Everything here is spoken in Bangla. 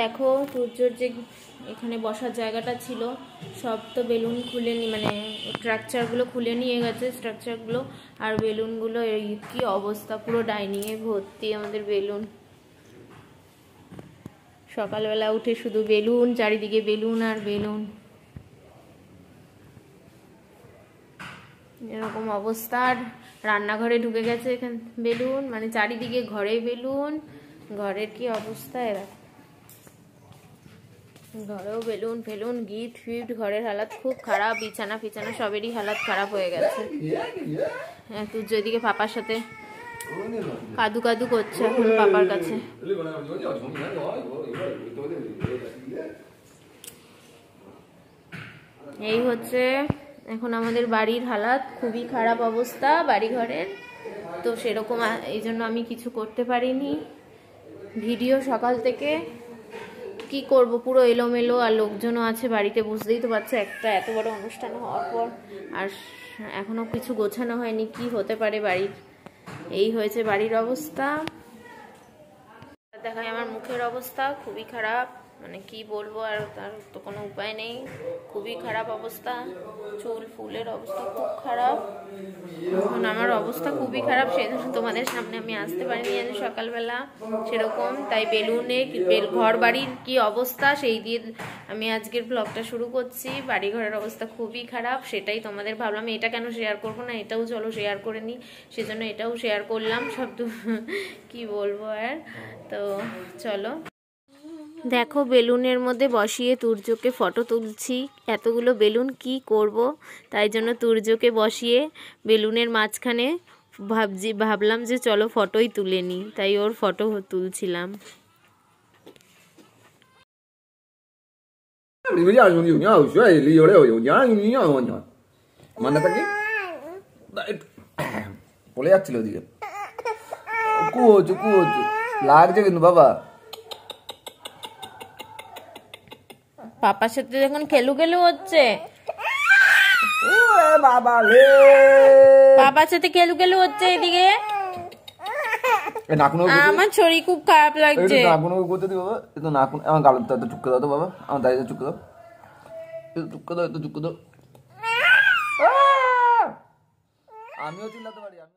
দেখো সূর্যর যে এখানে বসার জায়গাটা ছিল সব তো বেলুন খুলে নি মানে স্ট্রাকচারগুলো খুলে নিয়ে গেছে স্ট্রাকচারগুলো আর বেলুনগুলো এই কি অবস্থা পুরো ডাইনিংয়ে ভর্তি আমাদের বেলুন সকালবেলা উঠে শুধু বেলুন চারিদিকে বেলুন আর বেলুন এরকম অবস্থা আর রান্নাঘরে ঢুকে গেছে এখান বেলুন মানে চারিদিকে ঘরে বেলুন ঘরের কি অবস্থা এরকম ঘরেও বেলুন ফেলুন গিফট ফিফট ঘরের হালাত খুব খারাপ বিছানা ফিছানা সবেরই হালাত খারাপ হয়ে গেছে হ্যাঁ তুই যেদিকে পাপার সাথে কাদু কাদু করছে এখন পাপার কাছে এই হচ্ছে এখন আমাদের বাড়ির হালাত খুবই খারাপ অবস্থা বাড়ি ঘরের তো সেরকম এই জন্য আমি কিছু করতে পারিনি ভিডিও সকাল থেকে কি করব পুরো এলোমেলো আর লোকজনও আছে বাড়িতে বুঝতেই তো পারছে একটা এত বড় অনুষ্ঠান হওয়ার পর আর এখনও কিছু গোছানো হয়নি কি হতে পারে বাড়ির এই হয়েছে বাড়ির অবস্থা দেখায় আমার মুখের অবস্থা খুবই খারাপ মানে কি বলবো আর তার তো কোনো উপায় নেই খুবই খারাপ অবস্থা চুল ফুলের অবস্থা খুব খারাপ এখন আমার অবস্থা খুবই খারাপ জন্য তোমাদের সামনে আমি আসতে পারিনি আজ সকালবেলা সেরকম তাই বেলুনে বেল ঘর বাড়ির কী অবস্থা সেই দিয়ে আমি আজকের ব্লগটা শুরু করছি বাড়ি ঘরের অবস্থা খুবই খারাপ সেটাই তোমাদের ভাবলাম এটা কেন শেয়ার করব না এটাও চলো শেয়ার করে নিই সেজন্য এটাও শেয়ার করলাম সব কি বলবো আর তো চলো দেখো বেলুনের মধ্যে বসিয়ে তুর্যকে ফটো তুলছি এতগুলো বেলুন কি করব তাই জন্য তুর্যকে বসিয়ে বেলুনের মাঝখানে ভাবছি ভাবলাম যে চলো ফটোই তুলে নিই তাই ওর ফটো তুলছিলাম বলে যাচ্ছিল ওদিকে লাগছে কিন্তু বাবা পাপার সাথে যখন খেলু খেলু হচ্ছে বাবার সাথে খেলু খেলু হচ্ছে এদিকে আমার শরীর খুব খারাপ লাগছে আমার গালের দাঁতে চুপকে দাও তো বাবা আমার দাঁড়িয়ে চুপকে দাও এতো দাও দাও আমিও চিল্লাতে পারি